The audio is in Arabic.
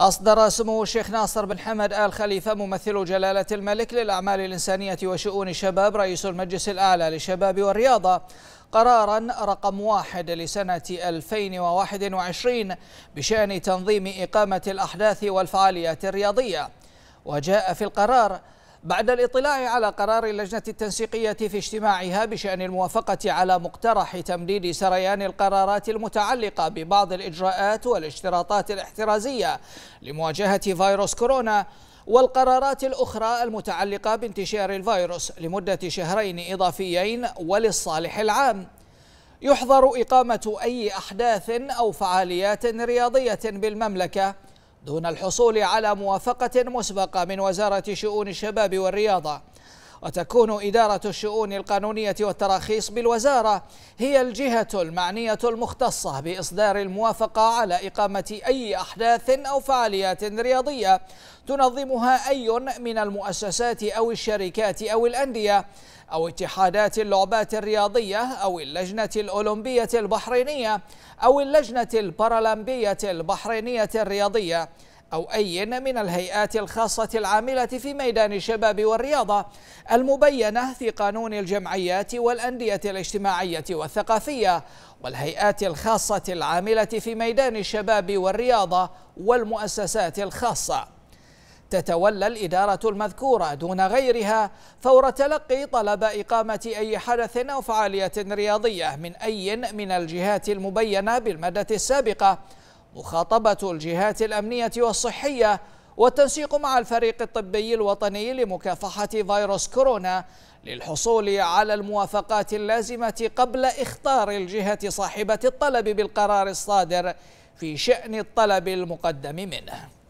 أصدر سمو الشيخ ناصر بن حمد آل خليفة ممثل جلالة الملك للأعمال الإنسانية وشؤون الشباب رئيس المجلس الأعلى للشباب والرياضة قرارا رقم واحد لسنة 2021 بشأن تنظيم إقامة الأحداث والفعاليات الرياضية وجاء في القرار بعد الاطلاع على قرار اللجنة التنسيقية في اجتماعها بشأن الموافقة على مقترح تمديد سريان القرارات المتعلقة ببعض الإجراءات والاشتراطات الاحترازية لمواجهة فيروس كورونا والقرارات الأخرى المتعلقة بانتشار الفيروس لمدة شهرين إضافيين وللصالح العام يحظر إقامة أي أحداث أو فعاليات رياضية بالمملكة دون الحصول على موافقة مسبقة من وزارة شؤون الشباب والرياضة وتكون إدارة الشؤون القانونية والتراخيص بالوزارة هي الجهة المعنية المختصة بإصدار الموافقة على إقامة أي أحداث أو فعاليات رياضية تنظمها أي من المؤسسات أو الشركات أو الأندية أو اتحادات اللعبات الرياضية أو اللجنة الأولمبية البحرينية أو اللجنة البارالمبية البحرينية الرياضية أو أي من الهيئات الخاصة العاملة في ميدان الشباب والرياضة المبينة في قانون الجمعيات والأندية الاجتماعية والثقافية والهيئات الخاصة العاملة في ميدان الشباب والرياضة والمؤسسات الخاصة تتولى الإدارة المذكورة دون غيرها فور تلقي طلب إقامة أي حدث أو فعالية رياضية من أي من الجهات المبينة بالمادة السابقة مخاطبة الجهات الأمنية والصحية والتنسيق مع الفريق الطبي الوطني لمكافحة فيروس كورونا للحصول على الموافقات اللازمة قبل إخطار الجهة صاحبة الطلب بالقرار الصادر في شأن الطلب المقدم منه